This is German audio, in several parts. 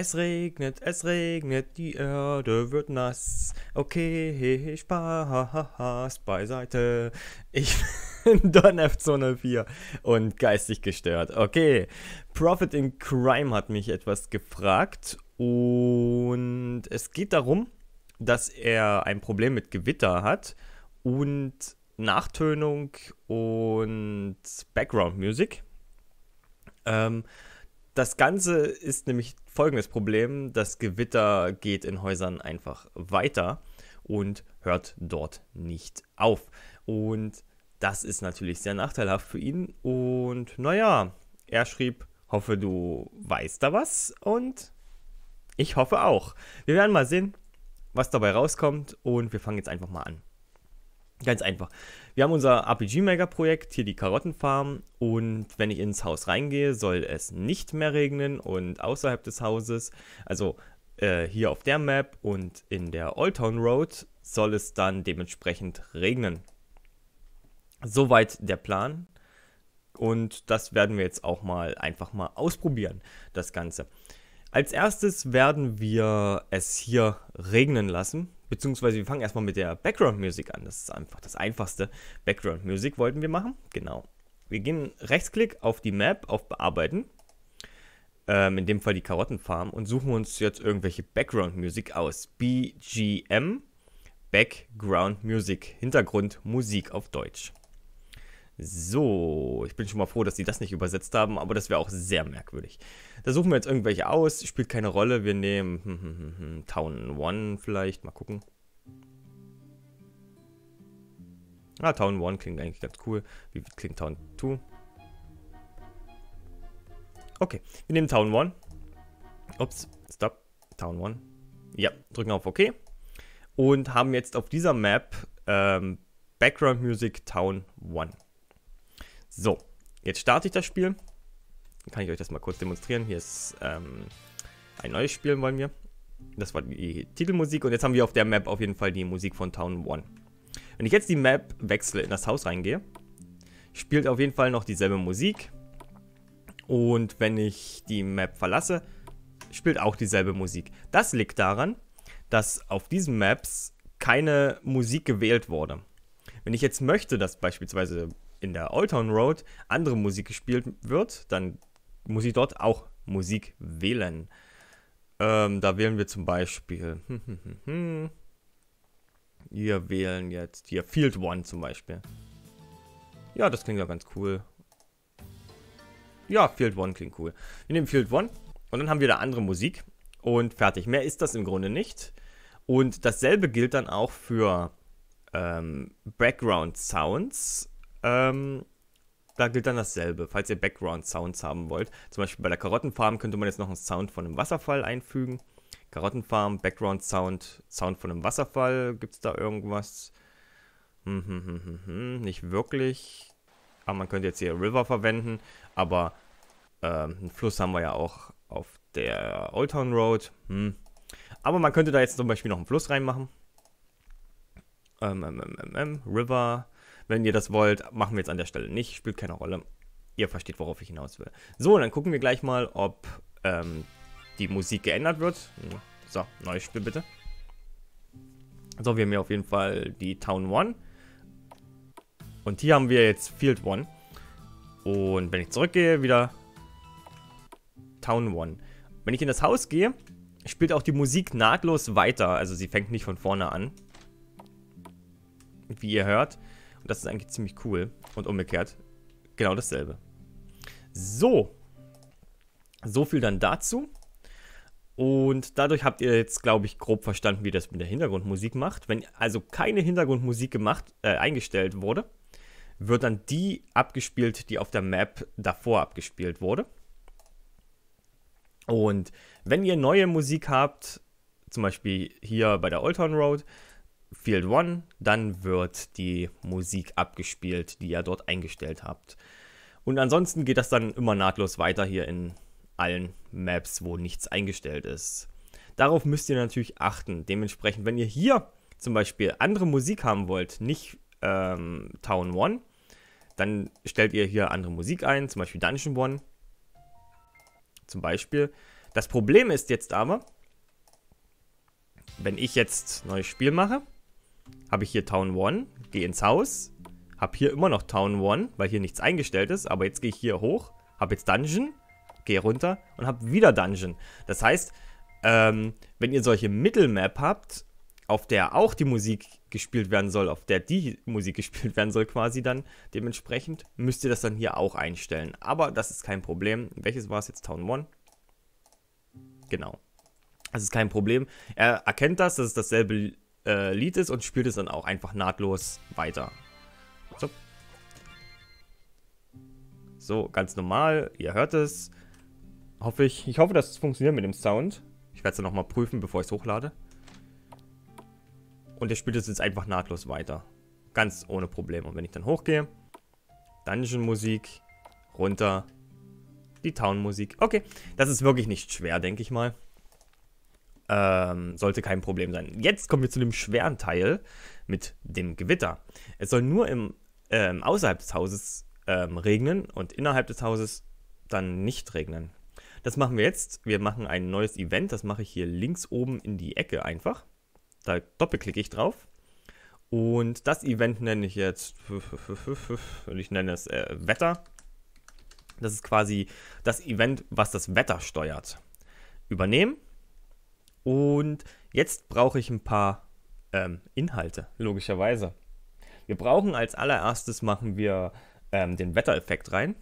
Es regnet, es regnet, die Erde wird nass. Okay, Spaß beiseite. Ich bin Don F204 und geistig gestört. Okay, Profit in Crime hat mich etwas gefragt und es geht darum, dass er ein Problem mit Gewitter hat und Nachtönung und Background-Musik. Ähm, das Ganze ist nämlich folgendes Problem: Das Gewitter geht in Häusern einfach weiter und hört dort nicht auf. Und das ist natürlich sehr nachteilhaft für ihn. Und naja, er schrieb, hoffe du weißt da was und ich hoffe auch. Wir werden mal sehen, was dabei rauskommt und wir fangen jetzt einfach mal an. Ganz einfach. Wir haben unser RPG-Mega-Projekt, hier die Karottenfarm. Und wenn ich ins Haus reingehe, soll es nicht mehr regnen. Und außerhalb des Hauses, also äh, hier auf der Map und in der Old Town Road, soll es dann dementsprechend regnen. Soweit der Plan. Und das werden wir jetzt auch mal einfach mal ausprobieren, das Ganze. Als erstes werden wir es hier regnen lassen. Beziehungsweise wir fangen erstmal mit der background Music an. Das ist einfach das einfachste. background Music wollten wir machen. Genau. Wir gehen Rechtsklick auf die Map, auf Bearbeiten. Ähm, in dem Fall die Karottenfarm. Und suchen uns jetzt irgendwelche background Music aus. BGM. Background Music. Hintergrund Musik auf Deutsch. So, ich bin schon mal froh, dass sie das nicht übersetzt haben, aber das wäre auch sehr merkwürdig. Da suchen wir jetzt irgendwelche aus, spielt keine Rolle. Wir nehmen hm, hm, hm, hm Town One vielleicht, mal gucken. Ah, Town 1 klingt eigentlich ganz cool. Wie klingt Town 2? Okay, wir nehmen Town 1. Ups, stop. Town 1. Ja, drücken auf OK. Und haben jetzt auf dieser Map ähm, Background Music Town 1. So, jetzt starte ich das Spiel. Dann kann ich euch das mal kurz demonstrieren. Hier ist ähm, ein neues Spiel, wollen wir. Das war die Titelmusik und jetzt haben wir auf der Map auf jeden Fall die Musik von Town One. Wenn ich jetzt die Map wechsle, in das Haus reingehe, spielt auf jeden Fall noch dieselbe Musik. Und wenn ich die Map verlasse, spielt auch dieselbe Musik. Das liegt daran, dass auf diesen Maps keine Musik gewählt wurde. Wenn ich jetzt möchte, dass beispielsweise in der Old Town Road andere Musik gespielt wird, dann muss ich dort auch Musik wählen. Ähm, da wählen wir zum Beispiel. Wir wählen jetzt hier Field One zum Beispiel. Ja, das klingt ja ganz cool. Ja, Field One klingt cool. Wir nehmen Field One und dann haben wir da andere Musik und fertig. Mehr ist das im Grunde nicht. Und dasselbe gilt dann auch für ähm, Background Sounds. Ähm, da gilt dann dasselbe, falls ihr Background-Sounds haben wollt. Zum Beispiel bei der Karottenfarm könnte man jetzt noch einen Sound von einem Wasserfall einfügen. Karottenfarm, Background-Sound, Sound von einem Wasserfall. Gibt es da irgendwas? Hm, hm, hm, hm, hm, nicht wirklich. Aber ah, man könnte jetzt hier River verwenden. Aber ähm, einen Fluss haben wir ja auch auf der Old Town Road. Hm. Aber man könnte da jetzt zum Beispiel noch einen Fluss reinmachen. Ähm, ähm, ähm, ähm, ähm River. Wenn ihr das wollt, machen wir jetzt an der Stelle nicht. Spielt keine Rolle. Ihr versteht, worauf ich hinaus will. So, dann gucken wir gleich mal, ob ähm, die Musik geändert wird. Hm, so, neues Spiel bitte. So, wir haben hier auf jeden Fall die Town 1. Und hier haben wir jetzt Field 1. Und wenn ich zurückgehe, wieder Town 1. Wenn ich in das Haus gehe, spielt auch die Musik nahtlos weiter. Also sie fängt nicht von vorne an. Wie ihr hört. Das ist eigentlich ziemlich cool. Und umgekehrt genau dasselbe. So. So viel dann dazu. Und dadurch habt ihr jetzt, glaube ich, grob verstanden, wie das mit der Hintergrundmusik macht. Wenn also keine Hintergrundmusik gemacht, äh, eingestellt wurde, wird dann die abgespielt, die auf der Map davor abgespielt wurde. Und wenn ihr neue Musik habt, zum Beispiel hier bei der Old Town Road, Field 1, dann wird die Musik abgespielt, die ihr dort eingestellt habt. Und ansonsten geht das dann immer nahtlos weiter hier in allen Maps, wo nichts eingestellt ist. Darauf müsst ihr natürlich achten. Dementsprechend, wenn ihr hier zum Beispiel andere Musik haben wollt, nicht ähm, Town 1, dann stellt ihr hier andere Musik ein, zum Beispiel Dungeon 1. Zum Beispiel. Das Problem ist jetzt aber, wenn ich jetzt neues Spiel mache habe ich hier Town 1, gehe ins Haus, habe hier immer noch Town 1, weil hier nichts eingestellt ist, aber jetzt gehe ich hier hoch, habe jetzt Dungeon, gehe runter und habe wieder Dungeon. Das heißt, ähm, wenn ihr solche Mittelmap habt, auf der auch die Musik gespielt werden soll, auf der die Musik gespielt werden soll quasi dann dementsprechend, müsst ihr das dann hier auch einstellen. Aber das ist kein Problem. Welches war es jetzt? Town 1? Genau. Das ist kein Problem. Er erkennt das, das ist dasselbe äh, Lied ist und spielt es dann auch einfach nahtlos weiter. So. so, ganz normal. Ihr hört es. Hoffe ich. Ich hoffe, dass es funktioniert mit dem Sound. Ich werde es dann nochmal prüfen, bevor ich es hochlade. Und er spielt es jetzt einfach nahtlos weiter. Ganz ohne Probleme. Und wenn ich dann hochgehe, Dungeon-Musik, runter, die Town-Musik. Okay, das ist wirklich nicht schwer, denke ich mal. Ähm, sollte kein Problem sein. Jetzt kommen wir zu dem schweren Teil mit dem Gewitter. Es soll nur im, ähm, außerhalb des Hauses ähm, regnen und innerhalb des Hauses dann nicht regnen. Das machen wir jetzt. Wir machen ein neues Event. Das mache ich hier links oben in die Ecke einfach. Da doppelklicke ich drauf. Und das Event nenne ich jetzt, und ich nenne es äh, Wetter. Das ist quasi das Event, was das Wetter steuert. Übernehmen und jetzt brauche ich ein paar ähm, Inhalte, logischerweise. Wir brauchen als allererstes machen wir ähm, den Wettereffekt rein.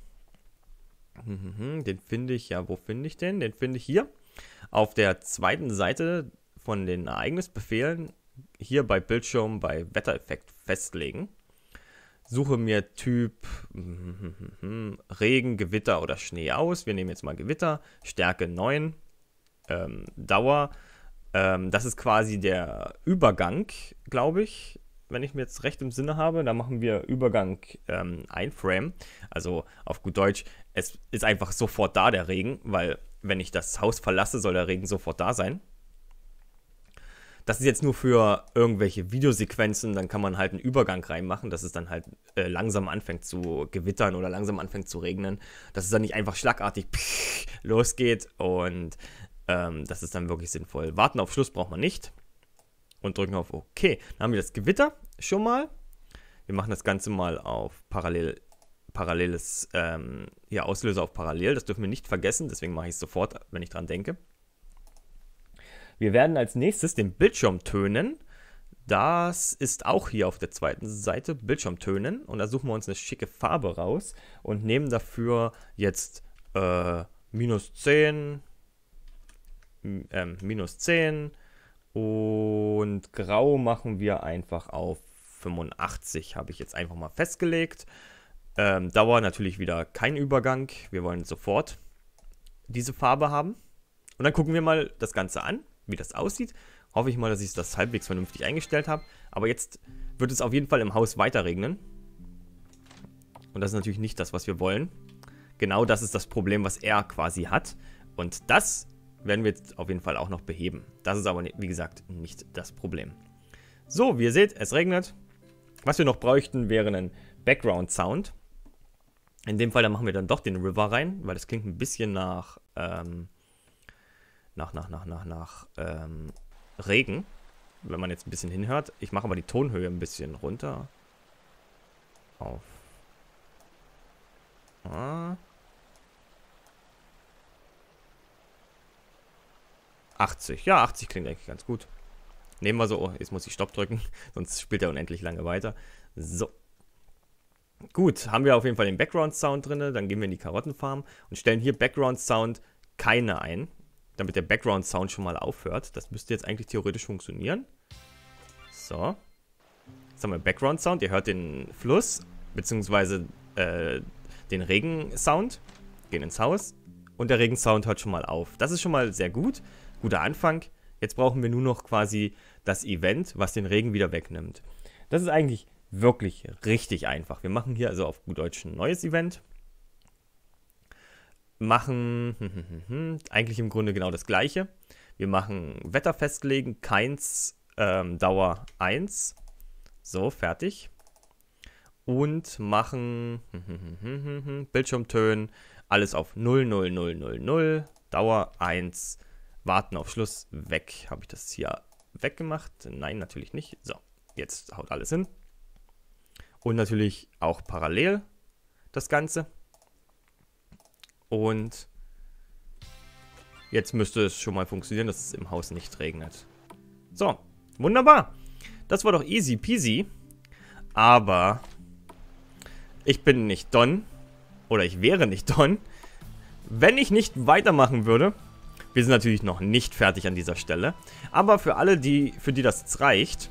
Mhm, den finde ich, ja, wo finde ich den? Den finde ich hier auf der zweiten Seite von den Ereignisbefehlen hier bei Bildschirm bei Wettereffekt festlegen. Suche mir Typ mhm, mhm, Regen, Gewitter oder Schnee aus. Wir nehmen jetzt mal Gewitter, Stärke 9 ähm, Dauer. Ähm, das ist quasi der Übergang, glaube ich, wenn ich mir jetzt recht im Sinne habe. Da machen wir Übergang ähm, ein Frame. Also auf gut Deutsch, es ist einfach sofort da der Regen, weil wenn ich das Haus verlasse, soll der Regen sofort da sein. Das ist jetzt nur für irgendwelche Videosequenzen, dann kann man halt einen Übergang reinmachen, dass es dann halt äh, langsam anfängt zu gewittern oder langsam anfängt zu regnen. Dass es dann nicht einfach schlagartig pff, losgeht und ähm, das ist dann wirklich sinnvoll. Warten auf Schluss braucht man nicht. Und drücken auf OK. Dann haben wir das Gewitter schon mal. Wir machen das Ganze mal auf parallel, paralleles, ähm, ja, Auslöser auf parallel. Das dürfen wir nicht vergessen, deswegen mache ich es sofort, wenn ich dran denke. Wir werden als nächstes den Bildschirm tönen. Das ist auch hier auf der zweiten Seite Bildschirm tönen. Und da suchen wir uns eine schicke Farbe raus und nehmen dafür jetzt äh, minus 10, ähm, minus 10 und grau machen wir einfach auf 85, habe ich jetzt einfach mal festgelegt. Ähm, Dauer natürlich wieder kein Übergang, wir wollen sofort diese Farbe haben. Und dann gucken wir mal das Ganze an, wie das aussieht. Hoffe ich mal, dass ich das halbwegs vernünftig eingestellt habe. Aber jetzt wird es auf jeden Fall im Haus weiter regnen. Und das ist natürlich nicht das, was wir wollen. Genau das ist das Problem, was er quasi hat. Und das werden wir jetzt auf jeden Fall auch noch beheben. Das ist aber, wie gesagt, nicht das Problem. So, wie ihr seht, es regnet. Was wir noch bräuchten, wäre ein Background-Sound. In dem Fall, da machen wir dann doch den River rein, weil das klingt ein bisschen nach, ähm, nach, nach, nach, nach, nach ähm, Regen, wenn man jetzt ein bisschen hinhört. Ich mache aber die Tonhöhe ein bisschen runter. Auf. Ah. 80. Ja, 80 klingt eigentlich ganz gut. Nehmen wir so. Oh, jetzt muss ich Stopp drücken, sonst spielt er unendlich lange weiter. So. Gut, haben wir auf jeden Fall den Background-Sound drin. Dann gehen wir in die Karottenfarm und stellen hier Background-Sound keine ein, damit der Background-Sound schon mal aufhört. Das müsste jetzt eigentlich theoretisch funktionieren. So. Jetzt haben wir Background-Sound. Ihr hört den Fluss, beziehungsweise äh, den Regen-Sound. Gehen ins Haus und der Regensound hört schon mal auf. Das ist schon mal sehr gut, guter Anfang. Jetzt brauchen wir nur noch quasi das Event, was den Regen wieder wegnimmt. Das ist eigentlich wirklich richtig einfach. Wir machen hier also auf gut Deutsch ein neues Event. Machen hm, hm, hm, eigentlich im Grunde genau das gleiche. Wir machen Wetter festlegen, keins, ähm, Dauer 1. So, fertig. Und machen Bildschirmtönen, alles auf 0, Dauer 1. Warten auf Schluss. Weg. Habe ich das hier weggemacht? Nein, natürlich nicht. So, jetzt haut alles hin. Und natürlich auch parallel das Ganze. Und jetzt müsste es schon mal funktionieren, dass es im Haus nicht regnet. So, wunderbar. Das war doch easy peasy. Aber ich bin nicht Don oder ich wäre nicht Don, wenn ich nicht weitermachen würde. Wir sind natürlich noch nicht fertig an dieser Stelle. Aber für alle, die, für die das reicht,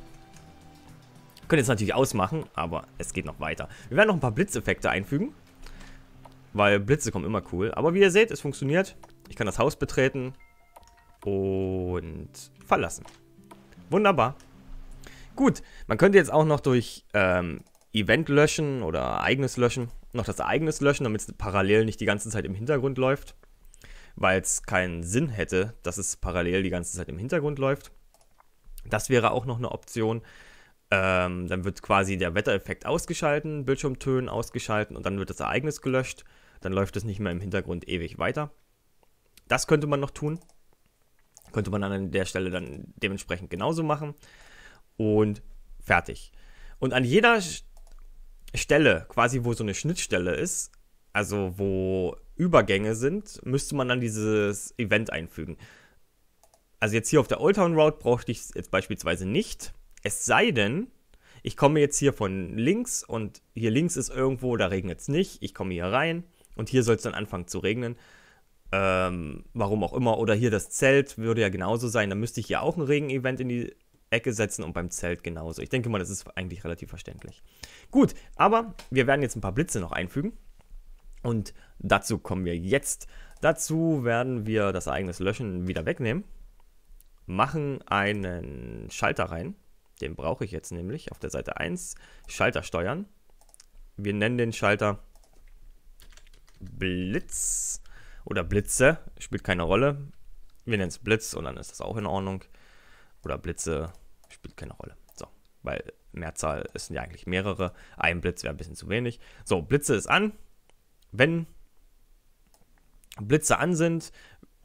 können jetzt natürlich ausmachen, aber es geht noch weiter. Wir werden noch ein paar Blitzeffekte einfügen, weil Blitze kommen immer cool. Aber wie ihr seht, es funktioniert. Ich kann das Haus betreten und verlassen. Wunderbar. Gut, man könnte jetzt auch noch durch ähm, Event löschen oder Ereignis löschen noch das Ereignis löschen, damit es parallel nicht die ganze Zeit im Hintergrund läuft, weil es keinen Sinn hätte, dass es parallel die ganze Zeit im Hintergrund läuft. Das wäre auch noch eine Option. Ähm, dann wird quasi der Wettereffekt ausgeschalten, Bildschirmtönen ausgeschalten und dann wird das Ereignis gelöscht. Dann läuft es nicht mehr im Hintergrund ewig weiter. Das könnte man noch tun. Könnte man an der Stelle dann dementsprechend genauso machen. Und fertig. Und an jeder Stelle. Stelle, quasi wo so eine Schnittstelle ist, also wo Übergänge sind, müsste man dann dieses Event einfügen. Also jetzt hier auf der Old Town Route brauchte ich es jetzt beispielsweise nicht. Es sei denn, ich komme jetzt hier von links und hier links ist irgendwo, da regnet es nicht. Ich komme hier rein und hier soll es dann anfangen zu regnen. Ähm, warum auch immer. Oder hier das Zelt würde ja genauso sein. Da müsste ich hier auch ein Regen-Event in die Ecke setzen und beim Zelt genauso. Ich denke mal, das ist eigentlich relativ verständlich. Gut, aber wir werden jetzt ein paar Blitze noch einfügen. Und dazu kommen wir jetzt. Dazu werden wir das Ereignis Löschen wieder wegnehmen. Machen einen Schalter rein. Den brauche ich jetzt nämlich auf der Seite 1. Schalter steuern. Wir nennen den Schalter Blitz oder Blitze. Spielt keine Rolle. Wir nennen es Blitz und dann ist das auch in Ordnung oder Blitze spielt keine Rolle. So, weil Mehrzahl ist ja eigentlich mehrere. Ein Blitz wäre ein bisschen zu wenig. So, Blitze ist an. Wenn Blitze an sind,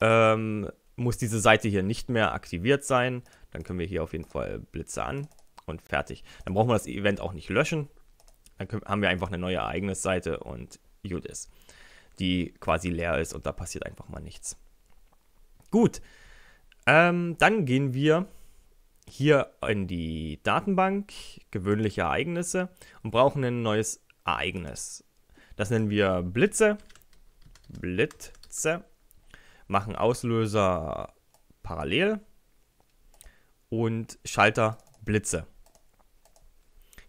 ähm, muss diese Seite hier nicht mehr aktiviert sein. Dann können wir hier auf jeden Fall Blitze an und fertig. Dann brauchen wir das Event auch nicht löschen. Dann können, haben wir einfach eine neue Ereignisseite und gut ist, die quasi leer ist und da passiert einfach mal nichts. Gut, ähm, dann gehen wir hier in die Datenbank gewöhnliche Ereignisse und brauchen ein neues Ereignis. Das nennen wir Blitze. Blitze. Machen Auslöser parallel und Schalter Blitze.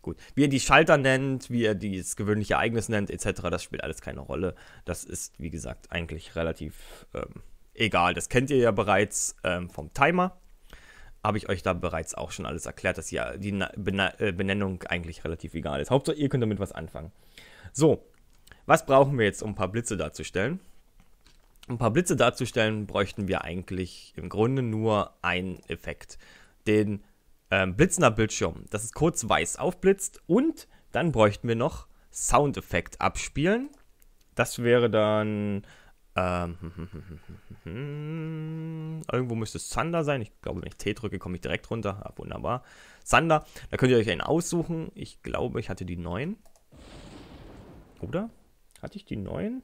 Gut, wie ihr die Schalter nennt, wie ihr das gewöhnliche Ereignis nennt, etc., das spielt alles keine Rolle. Das ist, wie gesagt, eigentlich relativ ähm, egal. Das kennt ihr ja bereits ähm, vom Timer habe ich euch da bereits auch schon alles erklärt, dass ja die äh, Benennung eigentlich relativ egal ist. Hauptsache, ihr könnt damit was anfangen. So, was brauchen wir jetzt, um ein paar Blitze darzustellen? Um ein paar Blitze darzustellen, bräuchten wir eigentlich im Grunde nur einen Effekt. Den ähm, blitzender Bildschirm, dass es kurz weiß aufblitzt und dann bräuchten wir noch Soundeffekt abspielen. Das wäre dann ähm, hm, hm, hm, irgendwo müsste es Sander sein. Ich glaube, wenn ich T drücke, komme ich direkt runter. Ah, wunderbar. Sander, da könnt ihr euch einen aussuchen. Ich glaube, ich hatte die 9. Oder? Hatte ich die 9?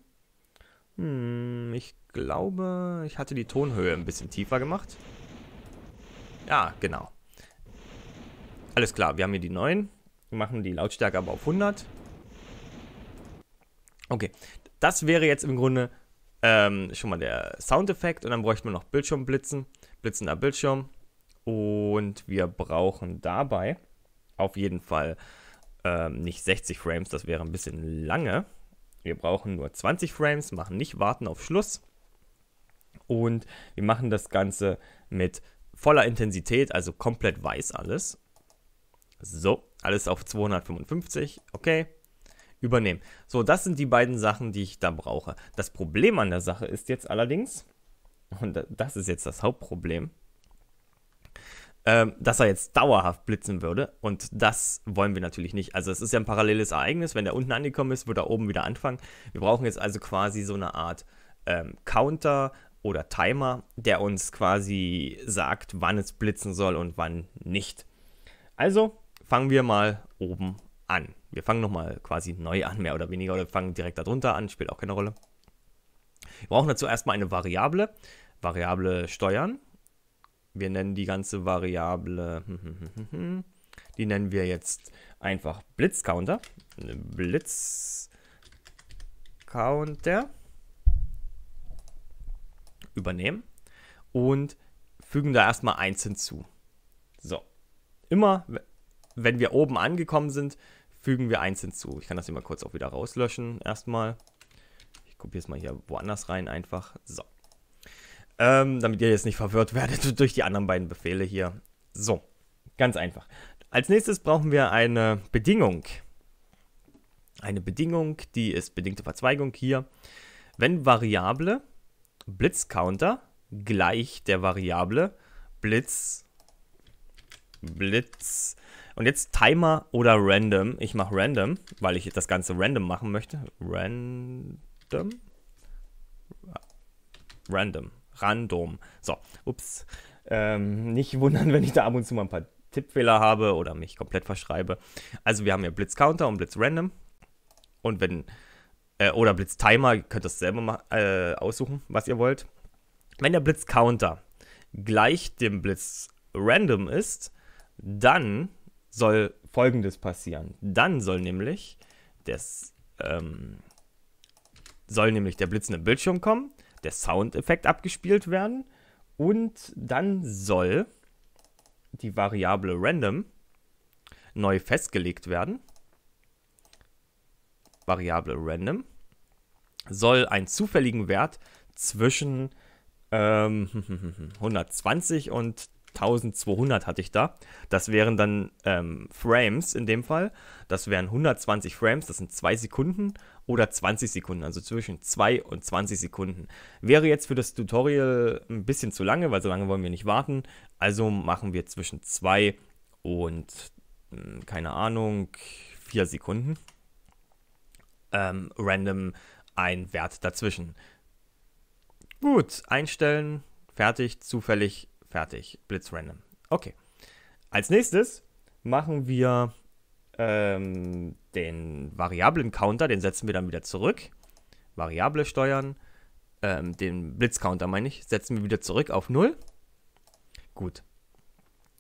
Hm, ich glaube, ich hatte die Tonhöhe ein bisschen tiefer gemacht. Ja, genau. Alles klar, wir haben hier die 9. Wir machen die Lautstärke aber auf 100. Okay, das wäre jetzt im Grunde ähm, schon mal der Soundeffekt und dann bräuchten wir noch Bildschirmblitzen, blitzender Bildschirm. Und wir brauchen dabei auf jeden Fall ähm, nicht 60 Frames, das wäre ein bisschen lange. Wir brauchen nur 20 Frames, machen nicht warten auf Schluss. Und wir machen das Ganze mit voller Intensität, also komplett weiß alles. So, alles auf 255, okay übernehmen. So, das sind die beiden Sachen, die ich da brauche. Das Problem an der Sache ist jetzt allerdings, und das ist jetzt das Hauptproblem, ähm, dass er jetzt dauerhaft blitzen würde. Und das wollen wir natürlich nicht. Also es ist ja ein paralleles Ereignis. Wenn der unten angekommen ist, wird er oben wieder anfangen. Wir brauchen jetzt also quasi so eine Art ähm, Counter oder Timer, der uns quasi sagt, wann es blitzen soll und wann nicht. Also fangen wir mal oben an. Wir fangen nochmal quasi neu an, mehr oder weniger, oder fangen direkt darunter an, spielt auch keine Rolle. Wir brauchen dazu erstmal eine Variable, Variable steuern. Wir nennen die ganze Variable, hm, hm, hm, die nennen wir jetzt einfach Blitzcounter. Blitzcounter übernehmen und fügen da erstmal eins hinzu. So, immer wenn wir oben angekommen sind, fügen wir eins hinzu. Ich kann das hier mal kurz auch wieder rauslöschen erstmal. Ich kopiere es mal hier woanders rein einfach. So. Ähm, damit ihr jetzt nicht verwirrt werdet durch die anderen beiden Befehle hier. So, ganz einfach. Als nächstes brauchen wir eine Bedingung. Eine Bedingung, die ist bedingte Verzweigung hier. Wenn Variable Blitzcounter gleich der Variable Blitz Blitz und jetzt Timer oder Random. Ich mache Random, weil ich das Ganze random machen möchte. Random? Random. Random. So, ups. Ähm, nicht wundern, wenn ich da ab und zu mal ein paar Tippfehler habe oder mich komplett verschreibe. Also wir haben hier Blitz Counter und Blitz Random. Und wenn, äh, oder Timer. ihr könnt das selber mal äh, aussuchen, was ihr wollt. Wenn der Blitz Counter gleich dem Blitz Random ist, dann soll Folgendes passieren. Dann soll nämlich, des, ähm, soll nämlich der blitzende Bildschirm kommen, der Soundeffekt abgespielt werden und dann soll die Variable random neu festgelegt werden. Variable random soll einen zufälligen Wert zwischen ähm, 120 und 1200 hatte ich da. Das wären dann ähm, Frames in dem Fall. Das wären 120 Frames, das sind 2 Sekunden oder 20 Sekunden, also zwischen 2 und 20 Sekunden. Wäre jetzt für das Tutorial ein bisschen zu lange, weil so lange wollen wir nicht warten. Also machen wir zwischen 2 und, hm, keine Ahnung, 4 Sekunden ähm, random ein Wert dazwischen. Gut, einstellen, fertig, zufällig Fertig. Blitzrandom. Okay. Als nächstes machen wir ähm, den variablen Counter, den setzen wir dann wieder zurück. Variable steuern. Ähm, den Blitz-Counter meine ich, setzen wir wieder zurück auf 0. Gut.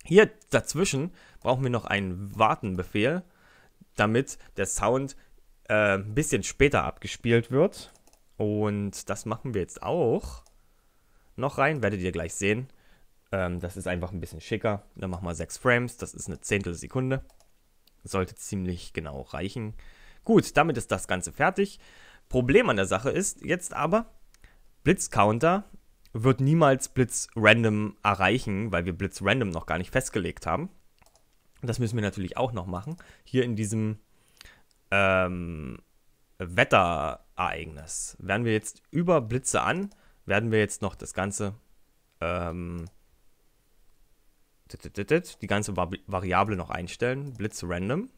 Hier dazwischen brauchen wir noch einen Wartenbefehl, damit der Sound äh, ein bisschen später abgespielt wird. Und das machen wir jetzt auch noch rein, werdet ihr gleich sehen. Ähm, das ist einfach ein bisschen schicker. Dann machen wir 6 Frames, das ist eine Zehntelsekunde. Sollte ziemlich genau reichen. Gut, damit ist das Ganze fertig. Problem an der Sache ist jetzt aber, Blitzcounter wird niemals Blitzrandom erreichen, weil wir Blitzrandom noch gar nicht festgelegt haben. Das müssen wir natürlich auch noch machen. Hier in diesem ähm, Wetterereignis werden wir jetzt über Blitze an, werden wir jetzt noch das Ganze ähm, die ganze Variable noch einstellen, Blitz random.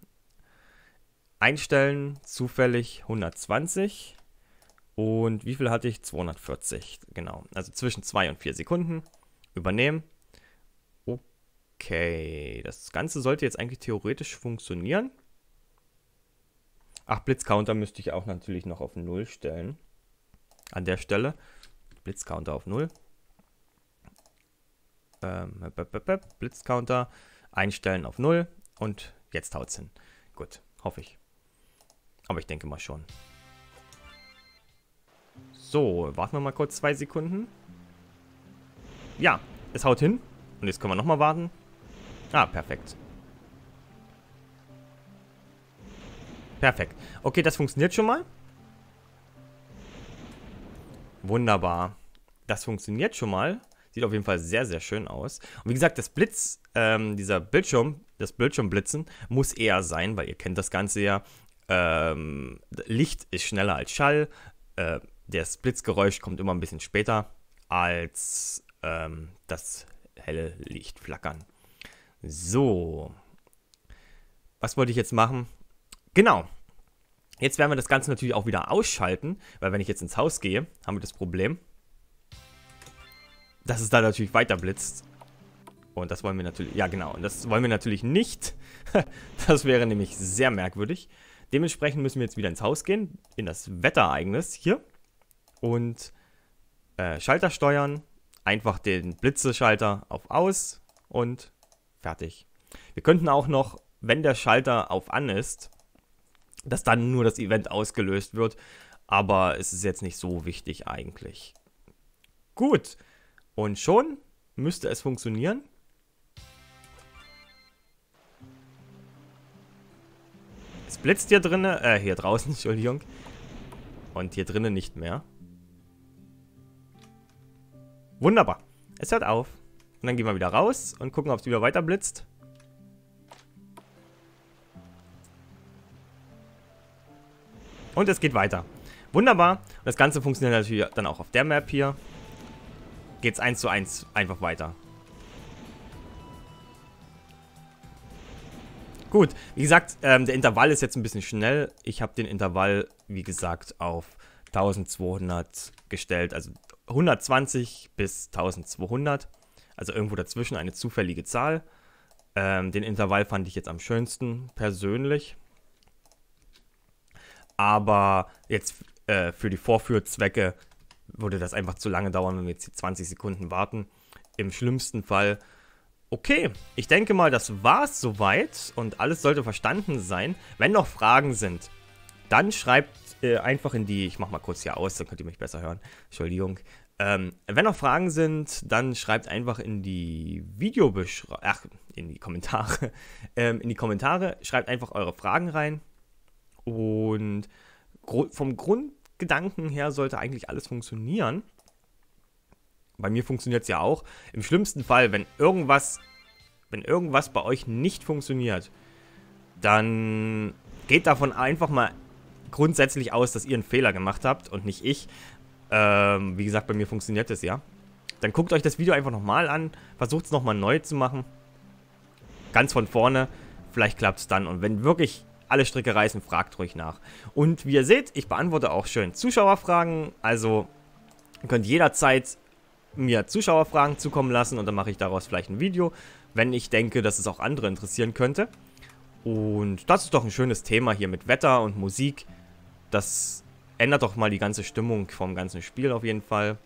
Einstellen zufällig 120 und wie viel hatte ich? 240, genau. Also zwischen 2 und 4 Sekunden. Übernehmen. Okay, das Ganze sollte jetzt eigentlich theoretisch funktionieren. Ach, Blitzcounter müsste ich auch natürlich noch auf 0 stellen. An der Stelle. Blitzcounter auf 0 ähm, Blitzcounter einstellen auf 0 und jetzt haut's hin. Gut, hoffe ich. Aber ich denke mal schon. So, warten wir mal kurz zwei Sekunden. Ja, es haut hin. Und jetzt können wir nochmal warten. Ah, perfekt. Perfekt. Okay, das funktioniert schon mal. Wunderbar. Das funktioniert schon mal. Sieht auf jeden Fall sehr, sehr schön aus. Und wie gesagt, das Blitz, ähm, dieser Bildschirm, das Bildschirmblitzen muss eher sein, weil ihr kennt das Ganze ja. Ähm, Licht ist schneller als Schall. Äh, das Blitzgeräusch kommt immer ein bisschen später als ähm, das helle Licht flackern. So. Was wollte ich jetzt machen? Genau. Jetzt werden wir das Ganze natürlich auch wieder ausschalten, weil wenn ich jetzt ins Haus gehe, haben wir das Problem, dass es da natürlich weiter blitzt. Und das wollen wir natürlich, ja genau, und das wollen wir natürlich nicht. das wäre nämlich sehr merkwürdig. Dementsprechend müssen wir jetzt wieder ins Haus gehen, in das Wetterereignis hier. Und äh, Schalter steuern, einfach den Blitzeschalter auf Aus und fertig. Wir könnten auch noch, wenn der Schalter auf An ist, dass dann nur das Event ausgelöst wird. Aber es ist jetzt nicht so wichtig eigentlich. Gut, und schon müsste es funktionieren. Es blitzt hier drinnen, äh, hier draußen, Entschuldigung. Und hier drinnen nicht mehr. Wunderbar. Es hört auf. Und dann gehen wir wieder raus und gucken, ob es wieder weiter blitzt. Und es geht weiter. Wunderbar. Und das Ganze funktioniert natürlich dann auch auf der Map hier geht es 1 zu 1 einfach weiter. Gut, wie gesagt, ähm, der Intervall ist jetzt ein bisschen schnell. Ich habe den Intervall, wie gesagt, auf 1200 gestellt, also 120 bis 1200, also irgendwo dazwischen eine zufällige Zahl. Ähm, den Intervall fand ich jetzt am schönsten persönlich. Aber jetzt äh, für die Vorführzwecke würde das einfach zu lange dauern, wenn wir jetzt 20 Sekunden warten. Im schlimmsten Fall. Okay, ich denke mal, das war es soweit und alles sollte verstanden sein. Wenn noch Fragen sind, dann schreibt äh, einfach in die, ich mach mal kurz hier aus, dann könnt ihr mich besser hören. Entschuldigung. Ähm, wenn noch Fragen sind, dann schreibt einfach in die Videobeschreibung, ach, in die Kommentare, ähm, in die Kommentare, schreibt einfach eure Fragen rein. Und gru vom Grund Gedanken her sollte eigentlich alles funktionieren. Bei mir funktioniert es ja auch. Im schlimmsten Fall, wenn irgendwas, wenn irgendwas bei euch nicht funktioniert, dann geht davon einfach mal grundsätzlich aus, dass ihr einen Fehler gemacht habt und nicht ich. Ähm, wie gesagt, bei mir funktioniert es ja. Dann guckt euch das Video einfach nochmal an, versucht es nochmal neu zu machen. Ganz von vorne, vielleicht klappt es dann. Und wenn wirklich alle Stricke reißen, fragt ruhig nach. Und wie ihr seht, ich beantworte auch schön Zuschauerfragen, also ihr könnt jederzeit mir Zuschauerfragen zukommen lassen und dann mache ich daraus vielleicht ein Video, wenn ich denke, dass es auch andere interessieren könnte. Und das ist doch ein schönes Thema hier mit Wetter und Musik. Das ändert doch mal die ganze Stimmung vom ganzen Spiel auf jeden Fall.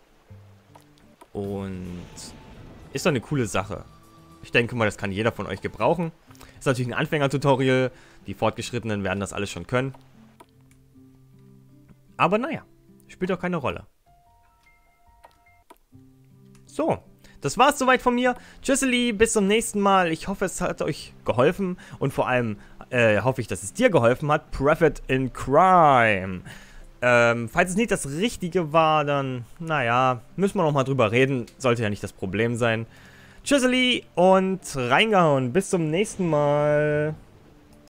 Und ist doch eine coole Sache. Ich denke mal, das kann jeder von euch gebrauchen. Ist natürlich ein Anfänger-Tutorial. Die Fortgeschrittenen werden das alles schon können. Aber naja, spielt auch keine Rolle. So, das war's soweit von mir. Tschüsseli, bis zum nächsten Mal. Ich hoffe, es hat euch geholfen und vor allem äh, hoffe ich, dass es dir geholfen hat. Profit in Crime. Ähm, falls es nicht das Richtige war, dann, naja, müssen wir nochmal drüber reden. Sollte ja nicht das Problem sein. Tschüsseli und reingehauen. Bis zum nächsten Mal.